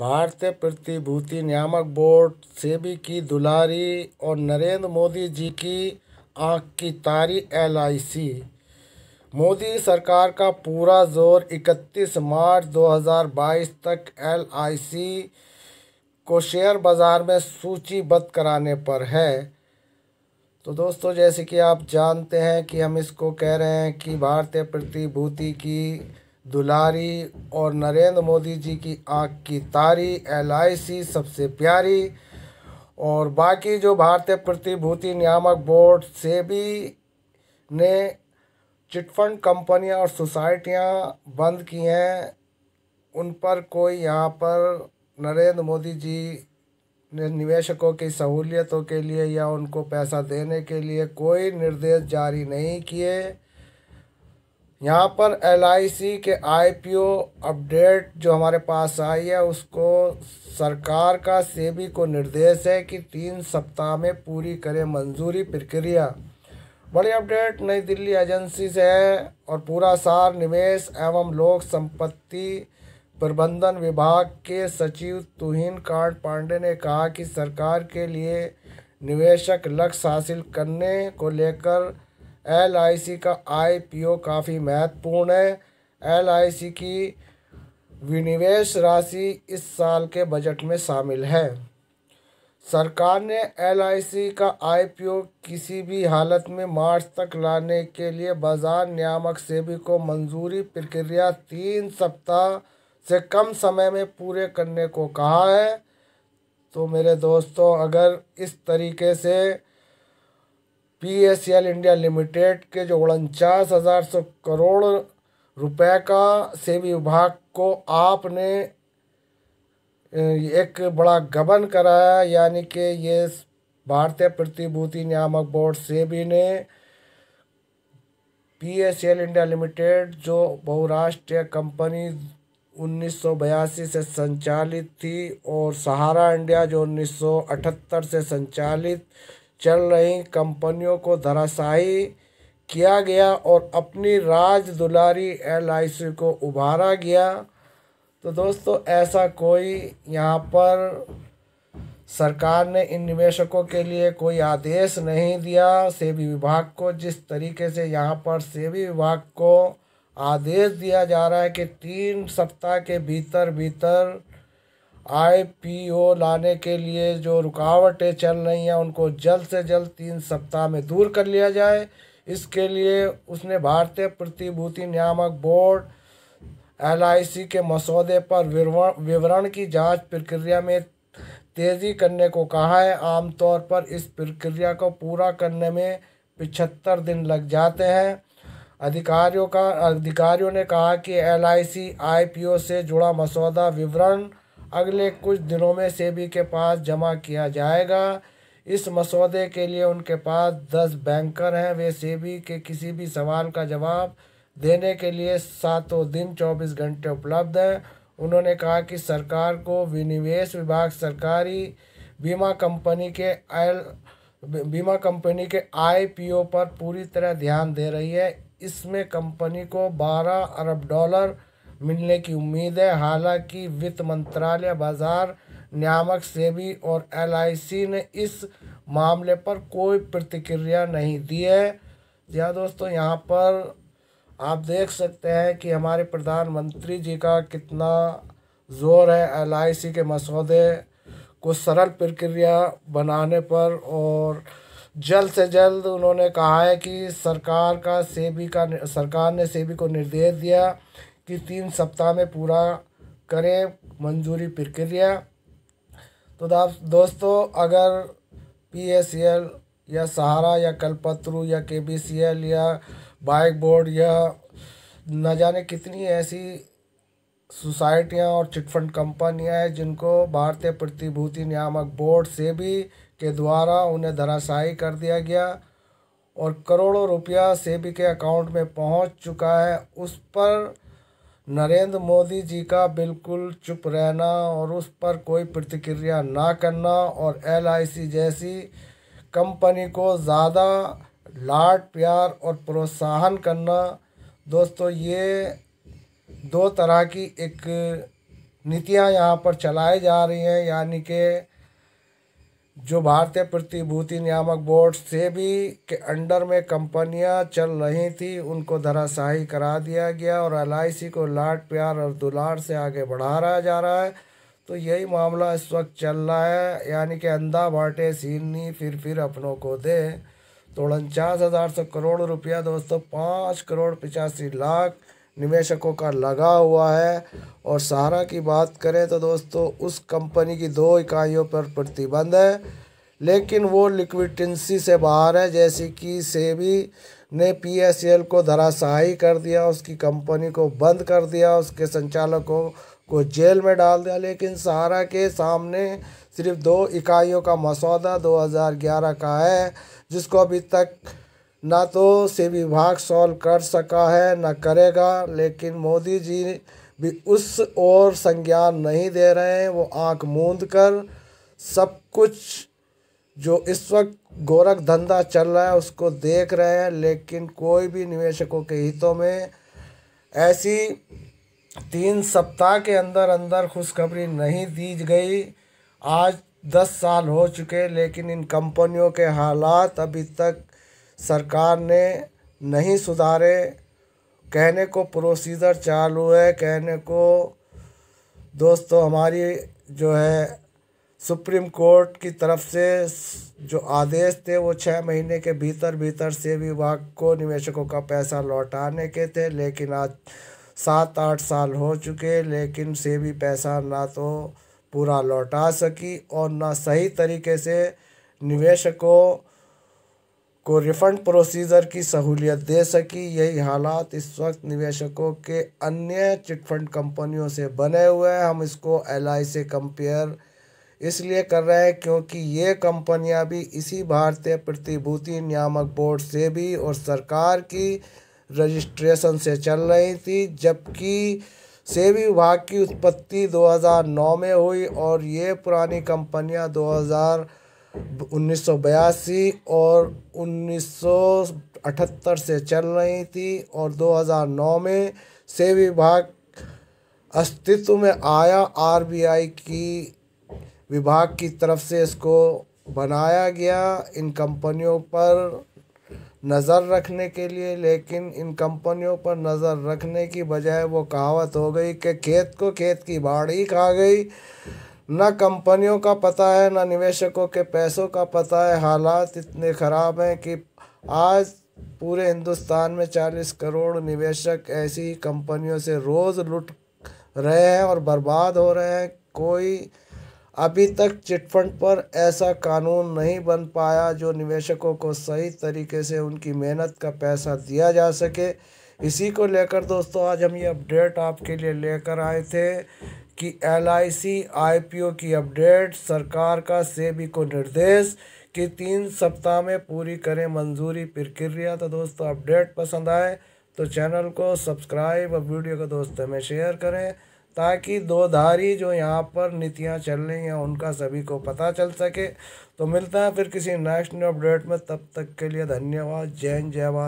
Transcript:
भारतीय प्रतिभूति नियामक बोर्ड सेबी की दुलारी और नरेंद्र मोदी जी की आंख की तारी एल मोदी सरकार का पूरा जोर 31 मार्च 2022 तक एल को शेयर बाज़ार में सूचीबद्ध कराने पर है तो दोस्तों जैसे कि आप जानते हैं कि हम इसको कह रहे हैं कि भारतीय प्रतिभूति की दुलारी और नरेंद्र मोदी जी की आँख की तारी एल सबसे प्यारी और बाकी जो भारतीय प्रतिभूति नियामक बोर्ड से भी ने चिटफंड कंपनियां और सोसाइटियां बंद की हैं उन पर कोई यहाँ पर नरेंद्र मोदी जी ने निवेशकों की सहूलियतों के लिए या उनको पैसा देने के लिए कोई निर्देश जारी नहीं किए यहाँ पर एल के आई अपडेट जो हमारे पास आई है उसको सरकार का सेबी को निर्देश है कि तीन सप्ताह में पूरी करें मंजूरी प्रक्रिया बड़ी अपडेट नई दिल्ली एजेंसी से है और पूरा सार निवेश एवं लोक संपत्ति प्रबंधन विभाग के सचिव तुहिन कांड पांडे ने कहा कि सरकार के लिए निवेशक लक्ष्य हासिल करने को लेकर एलआईसी का आईपीओ काफ़ी महत्वपूर्ण है एलआईसी की विनिवेश राशि इस साल के बजट में शामिल है सरकार ने एलआईसी का आईपीओ किसी भी हालत में मार्च तक लाने के लिए बाजार नियामक सेबी को मंजूरी प्रक्रिया तीन सप्ताह से कम समय में पूरे करने को कहा है तो मेरे दोस्तों अगर इस तरीके से P S L India limited के जो उनचास हज़ार सौ करोड़ रुपए का सेवी विभाग को आपने एक बड़ा गबन कराया यानी कि ये भारतीय प्रतिभूति नियामक बोर्ड सेबी ने P S L India limited जो बहुराष्ट्रीय कंपनी उन्नीस से संचालित थी और सहारा इंडिया जो 1978 से संचालित चल रही कंपनियों को धराशाही किया गया और अपनी राज दुलारी एल को उभारा गया तो दोस्तों ऐसा कोई यहाँ पर सरकार ने इन निवेशकों के लिए कोई आदेश नहीं दिया सेबी विभाग को जिस तरीके से यहाँ पर सेबी विभाग को आदेश दिया जा रहा है कि तीन सप्ताह के भीतर भीतर आईपीओ लाने के लिए जो रुकावटें चल रही हैं उनको जल्द से जल्द तीन सप्ताह में दूर कर लिया जाए इसके लिए उसने भारतीय प्रतिभूति नियामक बोर्ड एल के मसौदे पर विवरण की जांच प्रक्रिया में तेज़ी करने को कहा है आमतौर पर इस प्रक्रिया को पूरा करने में पिछहत्तर दिन लग जाते हैं अधिकारियों का अधिकारियों ने कहा कि L I C I P O से जुड़ा मसौदा विवरण अगले कुछ दिनों में सेबी के पास जमा किया जाएगा इस मसौदे के लिए उनके पास दस बैंकर हैं वे सेबी के किसी भी सवाल का जवाब देने के लिए सातों दिन चौबीस घंटे उपलब्ध हैं उन्होंने कहा कि सरकार को विनिवेश विभाग सरकारी बीमा कंपनी के एल बीमा कंपनी के आईपीओ पर पूरी तरह ध्यान दे रही है इसमें कंपनी को 12 अरब डॉलर मिलने की उम्मीद है हालांकि वित्त मंत्रालय बाजार नियामक सेबी और एलआईसी ने इस मामले पर कोई प्रतिक्रिया नहीं दी है या हाँ दोस्तों यहाँ पर आप देख सकते हैं कि हमारे प्रधानमंत्री जी का कितना जोर है एलआईसी के मसौदे को सरल प्रक्रिया बनाने पर और जल्द से जल्द उन्होंने कहा है कि सरकार का सेबी का सरकार ने सेबी को निर्देश दिया कि तीन सप्ताह में पूरा करें मंजूरी प्रक्रिया तो दोस्तों अगर पी एस एल या सहारा या कलपत्रु या के बी सी एल या बाइक बोर्ड या न जाने कितनी ऐसी सोसाइटियाँ और चिटफंड कंपनियाँ हैं जिनको भारतीय प्रतिभूति नियामक बोर्ड से भी के द्वारा उन्हें धराशायी कर दिया गया और करोड़ों रुपया सेबी के अकाउंट में पहुंच चुका है उस पर नरेंद्र मोदी जी का बिल्कुल चुप रहना और उस पर कोई प्रतिक्रिया ना करना और एलआईसी जैसी कंपनी को ज़्यादा लाड प्यार और प्रोत्साहन करना दोस्तों ये दो तरह की एक नीतियाँ यहाँ पर चलाई जा रही हैं यानी कि जो भारतीय प्रतिभूति नियामक बोर्ड से भी के अंडर में कंपनियां चल रही थी उनको धराशाही करा दिया गया और एल को लाट प्यार और दुलार से आगे बढ़ा रहा जा रहा है तो यही मामला इस वक्त चल रहा है यानी कि अंधा बाटे सीनी फिर फिर अपनों को दे तो उनचास हज़ार सौ करोड़ रुपया दोस्तों पाँच करोड़ पचासी लाख निवेशकों का लगा हुआ है और सहारा की बात करें तो दोस्तों उस कंपनी की दो इकाइयों पर प्रतिबंध है लेकिन वो लिक्विडेंसी से बाहर है जैसे कि सेबी ने पीएसएल को धराशाही कर दिया उसकी कंपनी को बंद कर दिया उसके संचालकों को जेल में डाल दिया लेकिन सहारा के सामने सिर्फ दो इकाइयों का मसौदा 2011 का है जिसको अभी तक ना तो से विभाग सॉल्व कर सका है ना करेगा लेकिन मोदी जी भी उस ओर संज्ञान नहीं दे रहे हैं वो आंख मूंद कर सब कुछ जो इस वक्त गोरख धंधा चल रहा है उसको देख रहे हैं लेकिन कोई भी निवेशकों के हितों में ऐसी तीन सप्ताह के अंदर अंदर खुशखबरी नहीं दी गई आज दस साल हो चुके लेकिन इन कंपनियों के हालात अभी तक सरकार ने नहीं सुधारे कहने को प्रोसीजर चालू है कहने को दोस्तों हमारी जो है सुप्रीम कोर्ट की तरफ से जो आदेश थे वो छः महीने के भीतर भीतर से विभाग को निवेशकों का पैसा लौटाने के थे लेकिन आज सात आठ साल हो चुके लेकिन भी पैसा ना तो पूरा लौटा सकी और ना सही तरीके से निवेशकों को रिफंड प्रोसीजर की सहूलियत दे सकी यही हालात इस वक्त निवेशकों के अन्य चिटफंड कंपनियों से बने हुए हैं हम इसको एल से कंपेयर इसलिए कर रहे हैं क्योंकि ये कंपनियां भी इसी भारतीय प्रतिभूति नियामक बोर्ड से भी और सरकार की रजिस्ट्रेशन से चल रही थी जबकि सेवी विभाग की उत्पत्ति 2009 में हुई और ये पुरानी कंपनियां 2000 उन्नीस और उन्नीस से चल रही थी और 2009 में से विभाग अस्तित्व में आया आरबीआई की विभाग की तरफ से इसको बनाया गया इन कंपनियों पर नज़र रखने के लिए लेकिन इन कंपनियों पर नज़र रखने की बजाय वो कहावत हो गई कि खेत को खेत की बाढ़ ही खा गई न कंपनियों का पता है न निवेशकों के पैसों का पता है हालात इतने ख़राब हैं कि आज पूरे हिंदुस्तान में 40 करोड़ निवेशक ऐसी ही कंपनियों से रोज़ लुट रहे हैं और बर्बाद हो रहे हैं कोई अभी तक चिटफंड पर ऐसा कानून नहीं बन पाया जो निवेशकों को सही तरीके से उनकी मेहनत का पैसा दिया जा सके इसी को लेकर दोस्तों आज हम ये अपडेट आपके लिए लेकर आए थे कि एल आईपीओ की अपडेट सरकार का सेबी को निर्देश कि तीन सप्ताह में पूरी करें मंजूरी प्रक्रिया तो दोस्तों अपडेट पसंद आए तो चैनल को सब्सक्राइब और वीडियो को दोस्तों में शेयर करें ताकि दोधारी जो यहाँ पर नीतियाँ चल रही हैं उनका सभी को पता चल सके तो मिलता है फिर किसी नेक्स्ट न्यू अपडेट में तब तक के लिए धन्यवाद जैन जय भारत